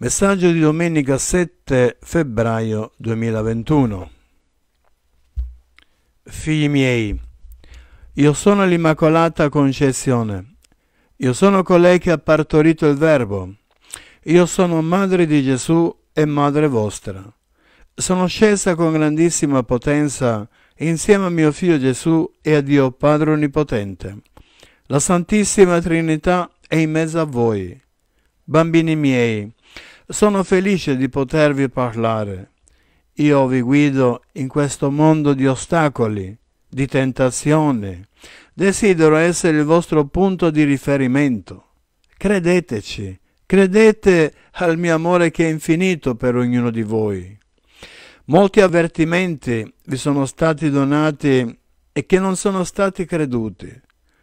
Messaggio di domenica 7 febbraio 2021 Figli miei, io sono l'Immacolata Concezione, io sono colei che ha partorito il Verbo, io sono madre di Gesù e madre vostra. Sono scesa con grandissima potenza insieme a mio figlio Gesù e a Dio Padre Onnipotente. La Santissima Trinità è in mezzo a voi. Bambini miei, sono felice di potervi parlare. Io vi guido in questo mondo di ostacoli, di tentazioni. Desidero essere il vostro punto di riferimento. Credeteci, credete al mio amore che è infinito per ognuno di voi. Molti avvertimenti vi sono stati donati e che non sono stati creduti,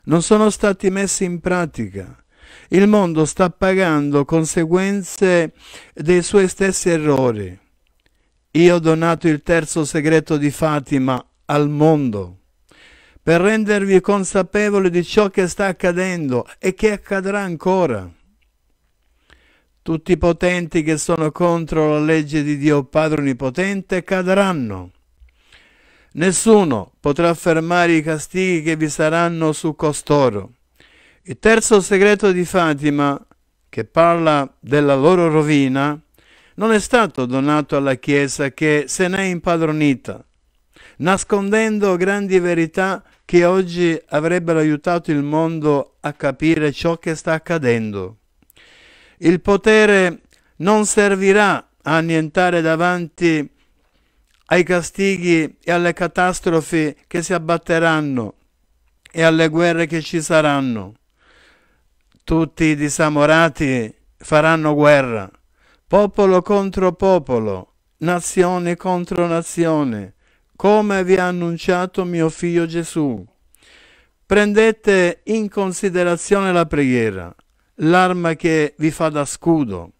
non sono stati messi in pratica. Il mondo sta pagando conseguenze dei suoi stessi errori. Io ho donato il terzo segreto di Fatima al mondo per rendervi consapevoli di ciò che sta accadendo e che accadrà ancora. Tutti i potenti che sono contro la legge di Dio Padre Onnipotente cadranno. Nessuno potrà fermare i castighi che vi saranno su costoro. Il terzo segreto di Fatima, che parla della loro rovina, non è stato donato alla Chiesa che se n'è impadronita, nascondendo grandi verità che oggi avrebbero aiutato il mondo a capire ciò che sta accadendo. Il potere non servirà a annientare davanti ai castighi e alle catastrofi che si abbatteranno e alle guerre che ci saranno. Tutti i disamorati faranno guerra, popolo contro popolo, nazione contro nazione, come vi ha annunciato mio figlio Gesù. Prendete in considerazione la preghiera, l'arma che vi fa da scudo.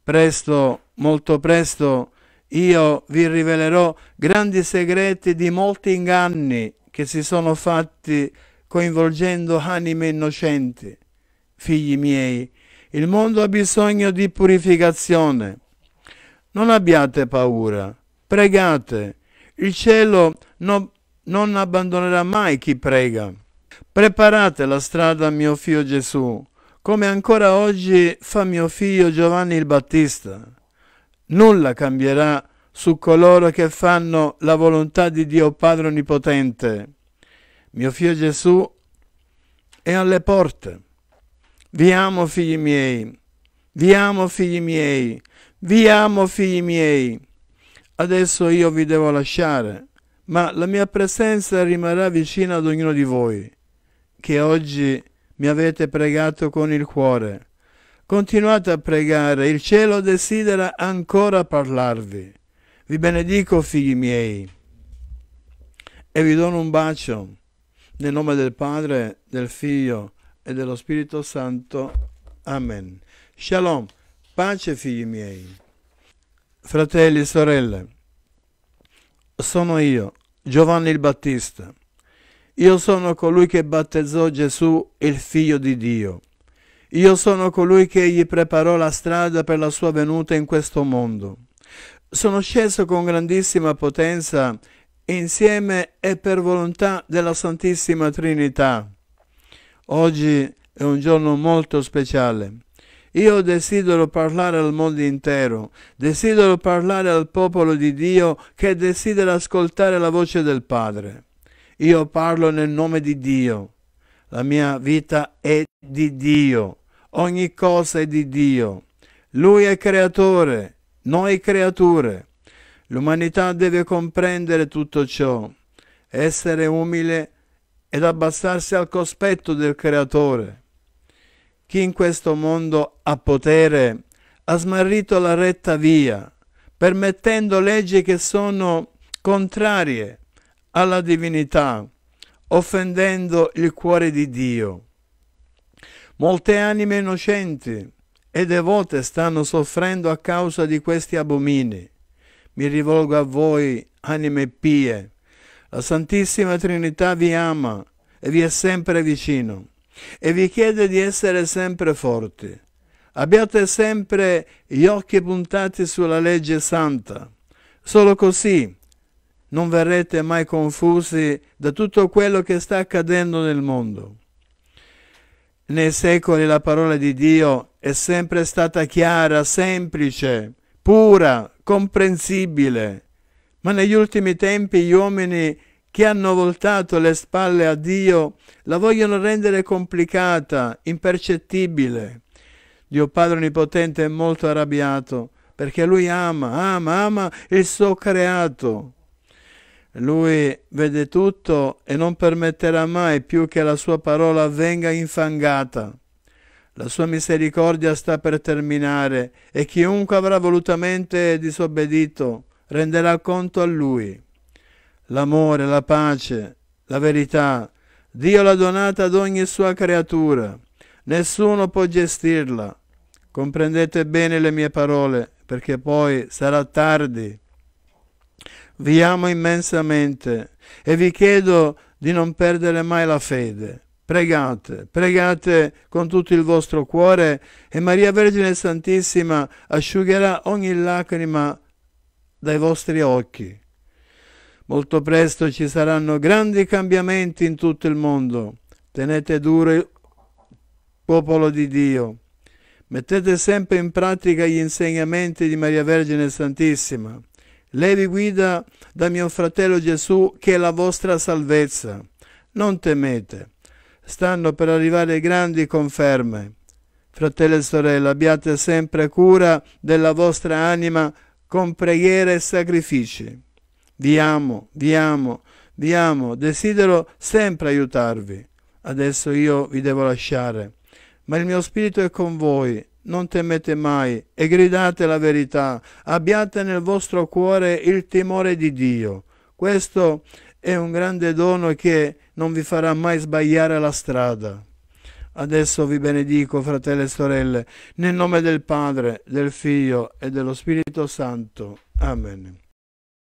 Presto, molto presto, io vi rivelerò grandi segreti di molti inganni che si sono fatti coinvolgendo anime innocenti figli miei, il mondo ha bisogno di purificazione. Non abbiate paura, pregate. Il cielo non, non abbandonerà mai chi prega. Preparate la strada a mio figlio Gesù, come ancora oggi fa mio figlio Giovanni il Battista. Nulla cambierà su coloro che fanno la volontà di Dio Padre Onnipotente. Mio figlio Gesù è alle porte. Vi amo figli miei, vi amo figli miei, vi amo figli miei. Adesso io vi devo lasciare, ma la mia presenza rimarrà vicina ad ognuno di voi, che oggi mi avete pregato con il cuore. Continuate a pregare, il cielo desidera ancora parlarvi. Vi benedico, figli miei, e vi dono un bacio nel nome del Padre, del Figlio e dello Spirito Santo. Amen. Shalom, pace figli miei. Fratelli e sorelle, sono io, Giovanni il Battista. Io sono colui che battezzò Gesù, il figlio di Dio. Io sono colui che gli preparò la strada per la sua venuta in questo mondo. Sono sceso con grandissima potenza insieme e per volontà della Santissima Trinità Oggi è un giorno molto speciale. Io desidero parlare al mondo intero, desidero parlare al popolo di Dio che desidera ascoltare la voce del Padre. Io parlo nel nome di Dio. La mia vita è di Dio. Ogni cosa è di Dio. Lui è creatore, noi creature. L'umanità deve comprendere tutto ciò, essere umile ed abbassarsi al cospetto del Creatore. Chi in questo mondo ha potere ha smarrito la retta via, permettendo leggi che sono contrarie alla divinità, offendendo il cuore di Dio. Molte anime innocenti e devote stanno soffrendo a causa di questi abomini. Mi rivolgo a voi, anime pie, la Santissima Trinità vi ama e vi è sempre vicino e vi chiede di essere sempre forti. Abbiate sempre gli occhi puntati sulla legge santa. Solo così non verrete mai confusi da tutto quello che sta accadendo nel mondo. Nei secoli la parola di Dio è sempre stata chiara, semplice, pura, comprensibile, ma negli ultimi tempi gli uomini che hanno voltato le spalle a Dio la vogliono rendere complicata, impercettibile. Dio Padre Onnipotente è molto arrabbiato perché Lui ama, ama, ama il suo creato. Lui vede tutto e non permetterà mai più che la sua parola venga infangata. La sua misericordia sta per terminare e chiunque avrà volutamente disobbedito renderà conto a lui. L'amore, la pace, la verità, Dio l'ha donata ad ogni sua creatura, nessuno può gestirla. Comprendete bene le mie parole, perché poi sarà tardi. Vi amo immensamente e vi chiedo di non perdere mai la fede. Pregate, pregate con tutto il vostro cuore e Maria Vergine Santissima asciugherà ogni lacrima dai vostri occhi. Molto presto ci saranno grandi cambiamenti in tutto il mondo. Tenete duro il popolo di Dio. Mettete sempre in pratica gli insegnamenti di Maria Vergine Santissima. Lei vi guida da mio fratello Gesù che è la vostra salvezza. Non temete. Stanno per arrivare grandi conferme. Fratello e sorella, abbiate sempre cura della vostra anima con preghiere e sacrifici. Vi amo, vi amo, vi amo, desidero sempre aiutarvi. Adesso io vi devo lasciare, ma il mio spirito è con voi, non temete mai e gridate la verità, abbiate nel vostro cuore il timore di Dio. Questo è un grande dono che non vi farà mai sbagliare la strada. Adesso vi benedico, fratelli e sorelle, nel nome del Padre, del Figlio e dello Spirito Santo. Amen.